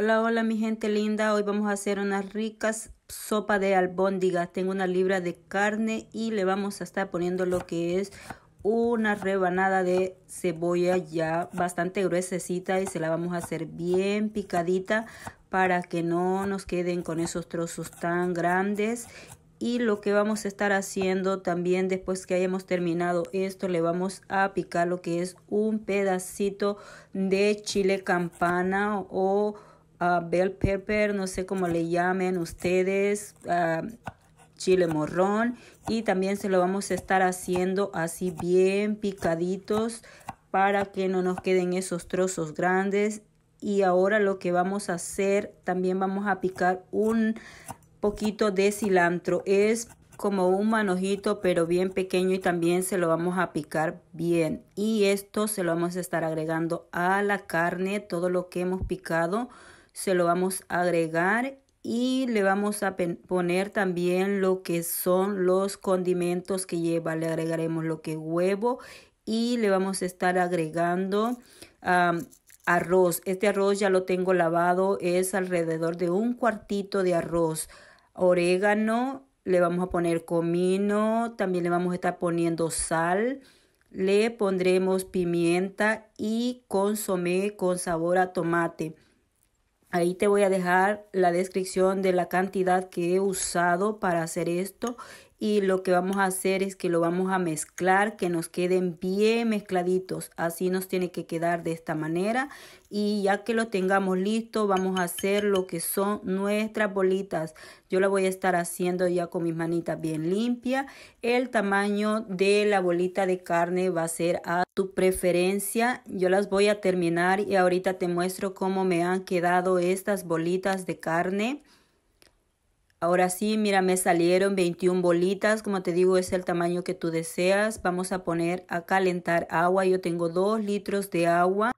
Hola, hola mi gente linda, hoy vamos a hacer unas ricas sopa de albóndigas. Tengo una libra de carne y le vamos a estar poniendo lo que es una rebanada de cebolla ya bastante gruesecita y se la vamos a hacer bien picadita para que no nos queden con esos trozos tan grandes y lo que vamos a estar haciendo también después que hayamos terminado esto le vamos a picar lo que es un pedacito de chile campana o bell pepper, no sé cómo le llamen ustedes, chile morrón y también se lo vamos a estar haciendo así bien picaditos para que no nos queden esos trozos grandes y ahora lo que vamos a hacer también vamos a picar un poquito de cilantro es como un manojito pero bien pequeño y también se lo vamos a picar bien y esto se lo vamos a estar agregando a la carne todo lo que hemos picado se lo vamos a agregar y le vamos a poner también lo que son los condimentos que lleva. Le agregaremos lo que huevo y le vamos a estar agregando arroz. Este arroz ya lo tengo lavado, es alrededor de un cuartito de arroz. Orégano, le vamos a poner comino, también le vamos a estar poniendo sal. Le pondremos pimienta y consomé con sabor a tomate. Ahí te voy a dejar la descripción de la cantidad que he usado para hacer esto y lo que vamos a hacer es que lo vamos a mezclar, que nos queden bien mezcladitos. Así nos tiene que quedar de esta manera y ya que lo tengamos listo, vamos a hacer lo que son nuestras bolitas. Yo la voy a estar haciendo ya con mis manitas bien limpia El tamaño de la bolita de carne va a ser a tu preferencia. Yo las voy a terminar y ahorita te muestro cómo me han quedado estas bolitas de carne. Ahora sí, mira, me salieron 21 bolitas, como te digo, es el tamaño que tú deseas. Vamos a poner a calentar agua, yo tengo 2 litros de agua.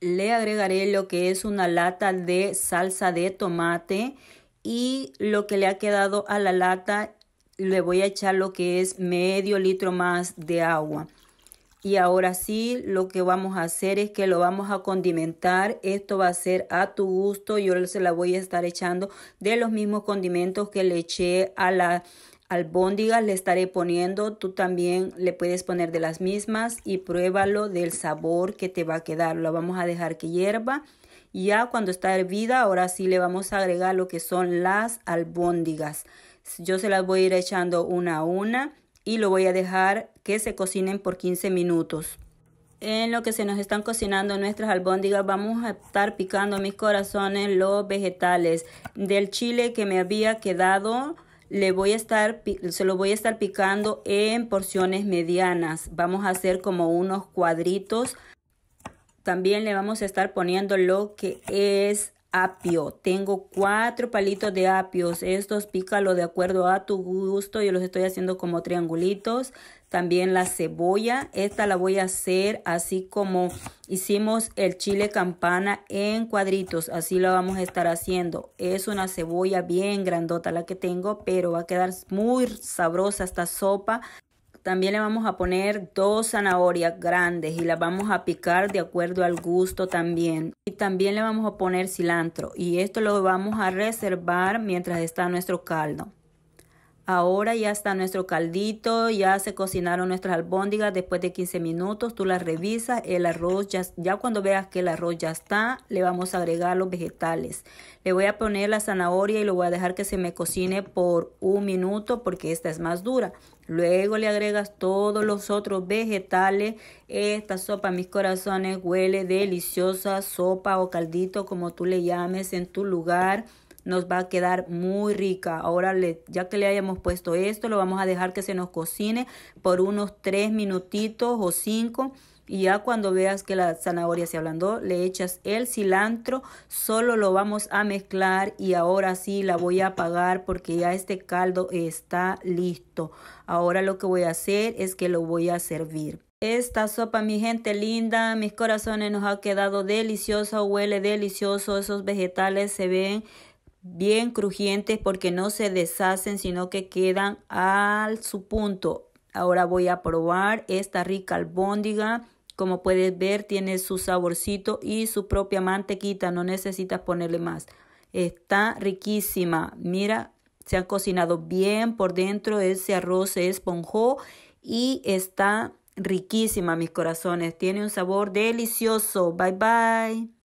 Le agregaré lo que es una lata de salsa de tomate y lo que le ha quedado a la lata le voy a echar lo que es medio litro más de agua. Y ahora sí, lo que vamos a hacer es que lo vamos a condimentar. Esto va a ser a tu gusto. Yo se la voy a estar echando de los mismos condimentos que le eché a la albóndigas. Le estaré poniendo. Tú también le puedes poner de las mismas y pruébalo del sabor que te va a quedar. Lo vamos a dejar que hierva. Ya cuando está hervida, ahora sí le vamos a agregar lo que son las albóndigas. Yo se las voy a ir echando una a una y lo voy a dejar que se cocinen por 15 minutos. En lo que se nos están cocinando nuestras albóndigas vamos a estar picando mis corazones los vegetales del chile que me había quedado le voy a estar, se lo voy a estar picando en porciones medianas. Vamos a hacer como unos cuadritos. También le vamos a estar poniendo lo que es apio. Tengo cuatro palitos de apios. Estos pícalo de acuerdo a tu gusto. Yo los estoy haciendo como triangulitos. También la cebolla. Esta la voy a hacer así como hicimos el chile campana en cuadritos. Así la vamos a estar haciendo. Es una cebolla bien grandota la que tengo, pero va a quedar muy sabrosa esta sopa. También le vamos a poner dos zanahorias grandes y las vamos a picar de acuerdo al gusto también. Y también le vamos a poner cilantro y esto lo vamos a reservar mientras está nuestro caldo. Ahora ya está nuestro caldito, ya se cocinaron nuestras albóndigas después de 15 minutos, tú las revisas, el arroz ya, ya cuando veas que el arroz ya está, le vamos a agregar los vegetales. Le voy a poner la zanahoria y lo voy a dejar que se me cocine por un minuto porque esta es más dura. Luego le agregas todos los otros vegetales. Esta sopa, mis corazones, huele deliciosa, sopa o caldito como tú le llames en tu lugar nos va a quedar muy rica. Ahora le, ya que le hayamos puesto esto, lo vamos a dejar que se nos cocine por unos 3 minutitos o 5. Y ya cuando veas que la zanahoria se ablandó, le echas el cilantro, solo lo vamos a mezclar y ahora sí la voy a apagar porque ya este caldo está listo. Ahora lo que voy a hacer es que lo voy a servir. Esta sopa, mi gente linda, mis corazones nos ha quedado deliciosa, huele delicioso, esos vegetales se ven bien crujientes porque no se deshacen, sino que quedan al su punto. Ahora voy a probar esta rica albóndiga. Como puedes ver, tiene su saborcito y su propia mantequita, no necesitas ponerle más. Está riquísima. Mira, se ha cocinado bien por dentro, ese arroz se esponjó y está riquísima, mis corazones. Tiene un sabor delicioso. Bye bye.